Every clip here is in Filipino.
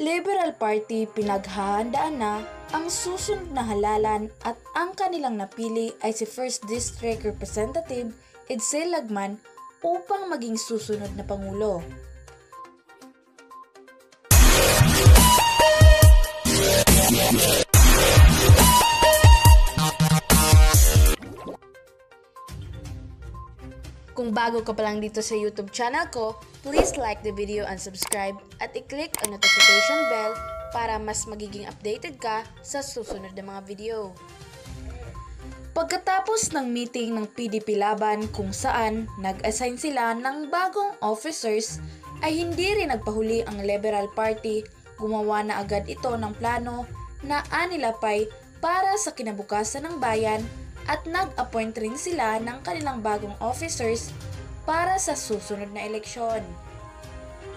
Liberal Party pinaghahandaan na ang susunod na halalan at ang kanilang napili ay si First District Representative Edsel Lagman upang maging susunod na Pangulo. Yeah. Kung bago ka pa lang dito sa YouTube channel ko, please like the video and subscribe at i-click ang notification bell para mas magiging updated ka sa susunod na mga video. Pagkatapos ng meeting ng PDP Laban kung saan nag-assign sila ng bagong officers ay hindi rin nagpahuli ang Liberal Party, gumawa na agad ito ng plano na anilapay para sa kinabukasan ng bayan at nag-appoint rin sila ng kanilang bagong officers para sa susunod na eleksyon.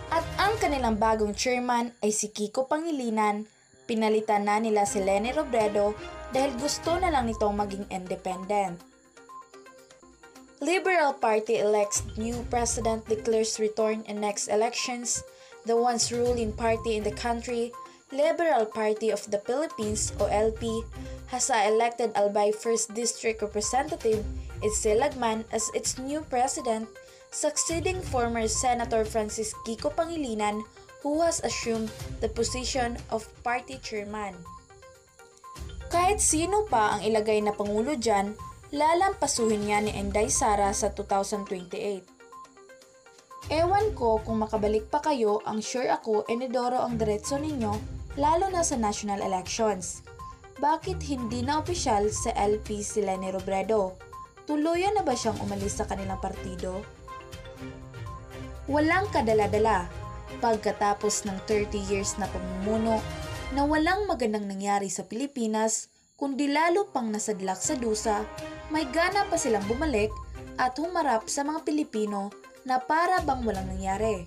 At ang kanilang bagong chairman ay si Kiko Pangilinan, pinalitan na nila si Lenny Robredo dahil gusto na lang nitong maging independent. Liberal Party elects new president declares return in next elections. The once ruling party in the country, Liberal Party of the Philippines o LP, Hasa elected Albay 1st District Representative Itzel Lagman as its new president, succeeding former Senator Francis Kiko Pangilinan who has assumed the position of party chairman. Kahit sino pa ang ilagay na pangulo dyan, lalampasuhin niya ni Enday Sara sa 2028. Ewan ko kung makabalik pa kayo ang sure ako Enidoro ang diretso ninyo lalo na sa national elections bakit hindi na opisyal sa LP si Lenny Robredo? Tuluyan na ba siyang umalis sa kanilang partido? Walang kadaladala pagkatapos ng 30 years na pamumuno na walang magandang nangyari sa Pilipinas kundi lalo pang nasadlak sa dusa, may gana pa silang bumalik at humarap sa mga Pilipino na para bang walang nangyari.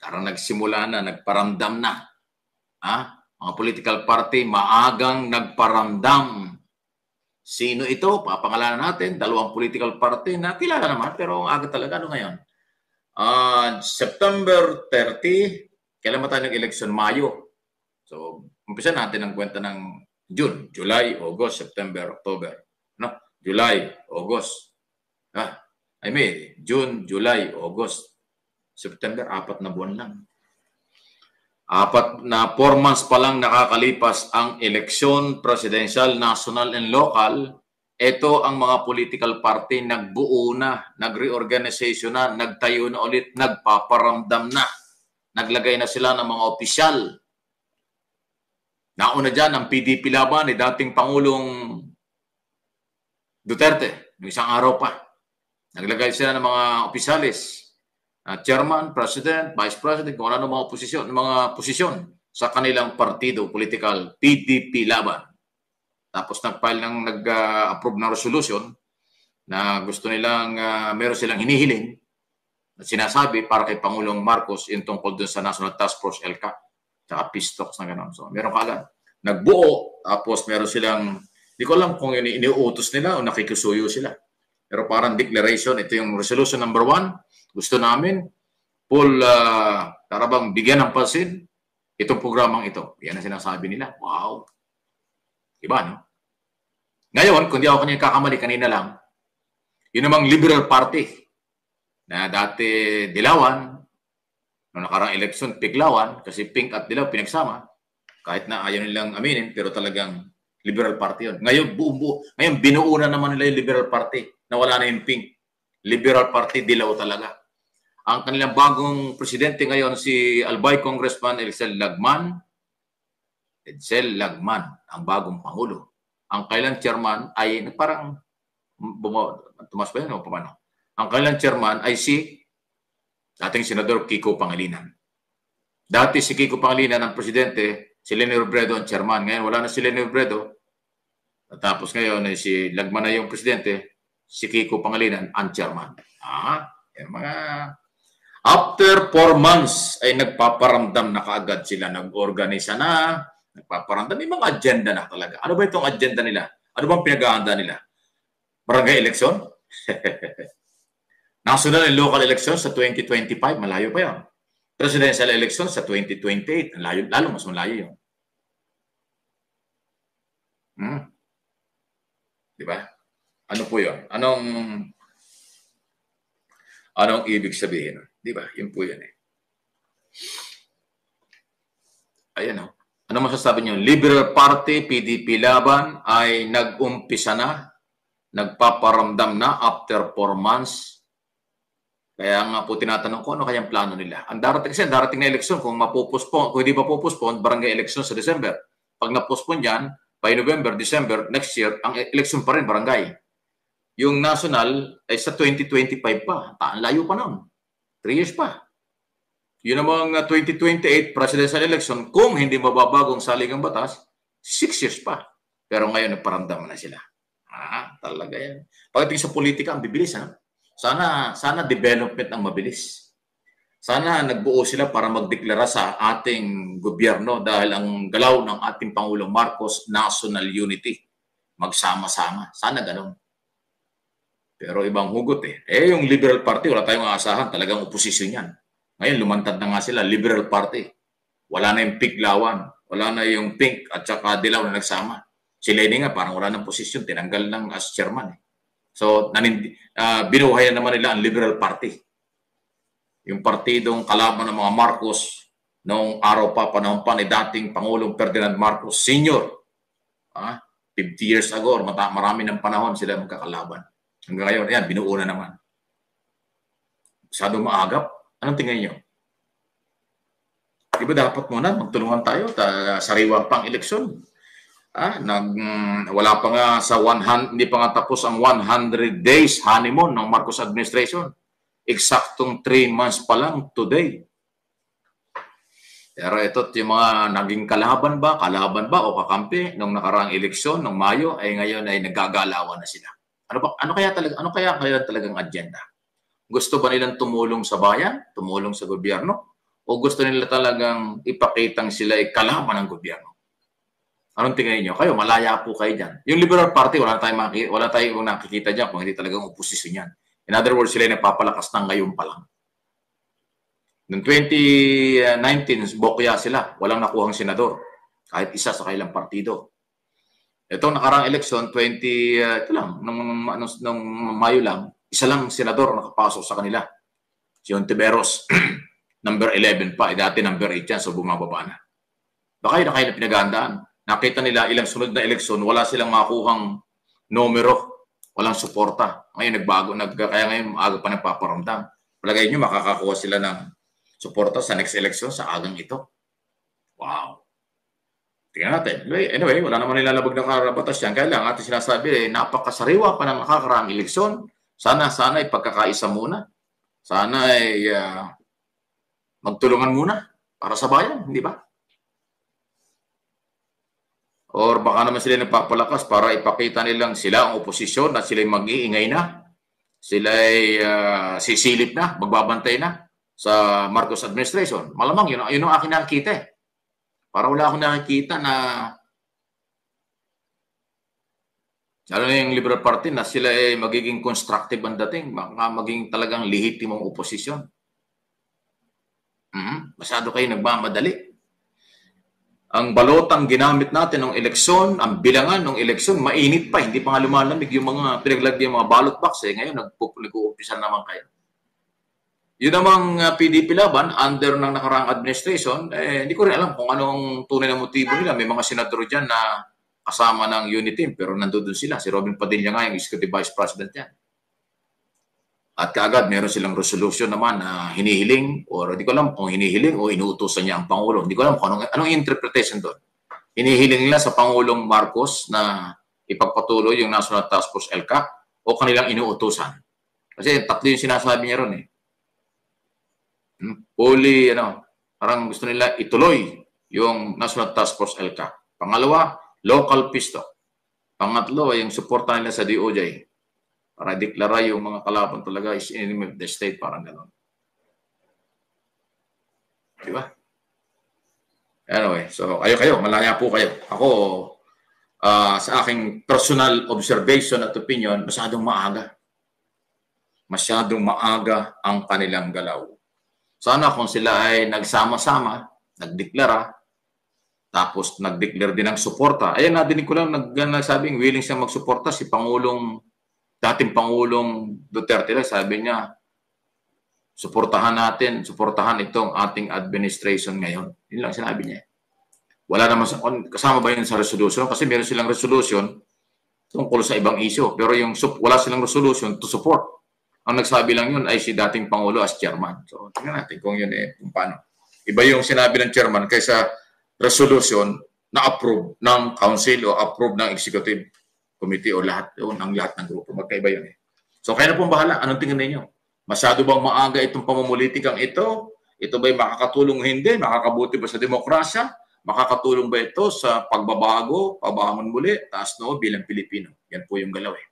Parang nagsimula na, nagparamdam na. Ha? mga political party maagang nagparamdam. Sino ito? Papangalanan natin. Dalawang political party na kilala naman pero aga talaga. Ano ngayon? Uh, September 30, kailan ba tayo ng election? Mayo. So, umpisa natin ang kwenta ng June, July, August, September, October. No? July, August. Ah, I mean, June, July, August, September, apat na buwan lang. Apat na four months pa lang nakakalipas ang eleksyon, presidential, national, and local. Ito ang mga political party nagbuo na, nagreorganization na, nagtayo na ulit, nagpaparamdam na. Naglagay na sila ng mga opisyal. Nauna dyan ang PDP laban ni dating Pangulong Duterte. Noong isang araw pa. Naglagay sila ng mga opisyalis uh, chairman, president, vice president, kung ano mga posisyon, mga posisyon sa kanilang partido, political, PDP laban. Tapos nag-file ng nag-approve uh, ng resolution na gusto nilang uh, meron silang hinihiling na sinasabi para kay Pangulong Marcos yung tungkol dun sa National Task Force ELCA tsaka pistox na gano'n. So meron ka agad. Nagbuo, tapos meron silang, hindi ko alam kung yun iniuutos nila o nakikisuyo sila. Pero parang declaration, ito yung resolution number one. Gusto namin, Paul, uh, ah, tarabang bigyan ng pansin itong programang ito. Yan ang sinasabi nila. Wow! Diba, no? Ngayon, kung di ako kanya kakamali kanina lang, yun namang Liberal Party na dati dilawan, noong nakarang eleksyon, piglawan, kasi pink at dilaw pinagsama, kahit na ayaw nilang aminin, pero talagang Liberal Party yun. Ngayon, buong buo, ngayon binuo na naman nila yung Liberal Party na wala na yung pink. Liberal Party, dilaw talaga. Ang kanilang bagong presidente ngayon, si Albay Congressman Edsel Lagman. Edsel Lagman, ang bagong pangulo. Ang kailang chairman ay parang tumas ba yun o paano? Ang kailang chairman ay si dating Senador Kiko Pangilinan. Dati si Kiko Pangilinan ang presidente, si Lenny Robredo ang chairman. Ngayon wala na si Lenny Robredo. Tapos ngayon ay si Lagman na yung presidente si Kiko Pangilinan ang chairman. Ah, yung mga After four months ay nagpaparamdam na kaagad sila, nag-organisa na, nagpaparamdam. May mga agenda na talaga. Ano ba itong agenda nila? Ano bang pinag-aanda nila? Barangay election? National and local election sa 2025, malayo pa yan. Presidential election sa 2028, layo, lalo mas malayo yun. Hmm. Di ba? Ano po yun? Anong, anong ibig sabihin? Di ba? Yun po yun eh. Ayan o. Oh. Ano masasabi niyo? Liberal Party, PDP Laban ay nag-umpisa na, nagpaparamdam na after four months. Kaya nga po tinatanong ko ano kayang plano nila. Ang darating kasi darating na eleksyon kung mapupospon, kung hindi pa pupospon, barangay election sa December. Pag napospon yan, by November, December, next year, ang eleksyon pa rin barangay. Yung national ay eh, sa 2025 pa. Taan layo pa noon. 3 years pa. Yun mga 2028 presidential election, kung hindi mababagong saligang batas, 6 years pa. Pero ngayon, nagparamdam na sila. Ha? Ah, talaga yan. Pagdating sa politika, ang bibilis. Ha? Sana, sana development ang mabilis. Sana nagbuo sila para magdeklara sa ating gobyerno dahil ang galaw ng ating Pangulong Marcos, national unity. Magsama-sama. Sana ganun. Pero ibang hugot eh. Eh, yung Liberal Party, wala tayong aasahan. Talagang oposisyon yan. Ngayon, lumantad na nga sila, Liberal Party. Wala na yung piglawan. Wala na yung pink at saka dilaw na nagsama. Si Lenny nga, parang wala ng posisyon. Tinanggal ng as chairman. Eh. So, nanindi, uh, binuhayan naman nila ang Liberal Party. Yung partidong kalaban ng mga Marcos noong araw pa, panahon pa ni dating Pangulong Ferdinand Marcos Sr. Ah, 50 years ago, marami ng panahon sila magkakalaban. Hanggang ngayon, ayan, binuo na naman. Masyado maagap. Anong tingin nyo? Di ba dapat muna magtulungan tayo ta sariwang pang-eleksyon? Ah, nag, mm, wala pa nga sa 100, hindi pa nga tapos ang 100 days honeymoon ng Marcos administration. Eksaktong 3 months pa lang today. Pero ito yung mga naging kalaban ba, kalaban ba o kakampi nung nakaraang eleksyon, nung Mayo, ay ngayon ay nagagalawan na sila. Ano, ba, ano kaya talaga ano kaya kaya talagang agenda? Gusto ba nilang tumulong sa bayan, tumulong sa gobyerno, o gusto nila talagang ipakitang sila ay kalaban ng gobyerno? Anong tingin niyo? Kayo, malaya po kayo diyan. Yung Liberal Party, wala tayong, makikita, wala tayong nakikita diyan kung hindi talagang oposisyon yan. In other words, sila ay napapalakas ng ngayon pa lang. Noong 2019, bokya sila. Walang nakuhang senador. Kahit isa sa kailang partido. Ito nakarang eleksyon 20 uh, ito lang nung, ano, nung Mayo lang, isa lang senador nakapasok sa kanila. Si Ontiveros, number 11 pa, eh, dati number 8 yan, so bumababa na. Baka yun na kayo na pinagandaan. Nakita nila ilang sunod na eleksyon, wala silang makuhang numero, walang suporta. Ngayon nagbago, nag, kaya ngayon maaga pa nagpaparamdam. Palagay nyo makakakuha sila ng suporta sa next election sa agang ito. Wow. Tingnan natin. Anyway, anyway wala naman nilalabag ng karabatas yan. Kaya lang, ating sinasabi, eh, napakasariwa pa ng nakakaraang eleksyon. Sana, sana ipagkakaisa muna. Sana ay uh, magtulungan muna para sa bayan, hindi ba? Or baka naman sila nagpapalakas para ipakita nilang sila ang oposisyon at sila'y mag-iingay na. Sila'y uh, sisilip na, magbabantay na sa Marcos administration. Malamang yun, yun ang akin nakikita eh. Parang wala akong nakikita na Lalo na yung Liberal Party na sila ay magiging constructive ang dating, mga maging talagang lehitimong oposisyon. Mm-hmm. Masyado kayo nagmamadali. Ang balotang ginamit natin ng eleksyon, ang bilangan ng eleksyon, mainit pa, hindi pa nga lumalamig yung mga pinaglagay yung mga ballot box. Eh. Ngayon, nag-uumpisa naman kayo. Yun namang PDP ah, Laban, under ng nakarang administration, eh, hindi ko rin alam kung anong tunay na motibo nila. May mga senador dyan na kasama ng unity team, pero nandoon sila. Si Robin Padilla nga, yung executive vice president yan. At kaagad, meron silang resolution naman na hinihiling, or hindi ko alam kung hinihiling o inuutosan niya ang Pangulo. Hindi ko alam kung anong, anong interpretation doon. Hinihiling nila sa Pangulong Marcos na ipagpatuloy yung National Task Force LCAP o kanilang inuutosan. Kasi tatlo yung sinasabi niya ron eh uli, ano, parang gusto nila ituloy yung National Task Force ELCA. Pangalawa, local pisto. Pangatlo yung suporta nila sa DOJ para deklara yung mga kalaban talaga is enemy of the state, parang gano'n. Di ba? Anyway, so kayo kayo, malaya po kayo. Ako, uh, sa aking personal observation at opinion, masyadong maaga. Masyadong maaga ang kanilang galaw. Sana kung sila ay nagsama-sama, nagdeklara, tapos nagdeclare din ng suporta. Ayan, nadinig ko lang nag, nagsabing willing siya magsuporta si Pangulong, dating Pangulong Duterte lang, sabi niya, suportahan natin, suportahan itong ating administration ngayon. Yun lang sinabi niya. Wala naman, sa, kasama ba yun sa resolution? Kasi meron silang resolution tungkol sa ibang issue. Pero yung wala silang resolution to support. Ang nagsabi lang yun ay si dating Pangulo as chairman. So, tingnan natin kung yun eh, kung paano. Iba yung sinabi ng chairman kaysa resolution na approve ng council o approve ng executive committee o lahat yun, ang lahat ng grupo. Magkaiba yun eh. So, kaya na pong bahala. Anong tingin ninyo? Masyado bang maaga itong pamumulitikang ito? Ito ba'y makakatulong hindi? Makakabuti ba sa demokrasya? Makakatulong ba ito sa pagbabago, pabangon muli, taas no bilang Pilipino? Yan po yung galaw eh.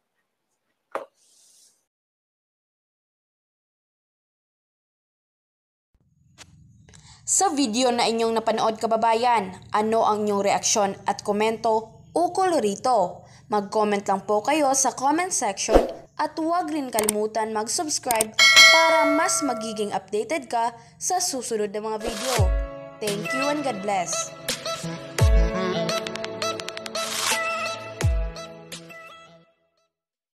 Sa video na inyong napanood kababayan, ano ang inyong reaksyon at komento ukol rito? Mag-comment lang po kayo sa comment section at huwag rin kalimutan mag-subscribe para mas magiging updated ka sa susunod na mga video. Thank you and God bless!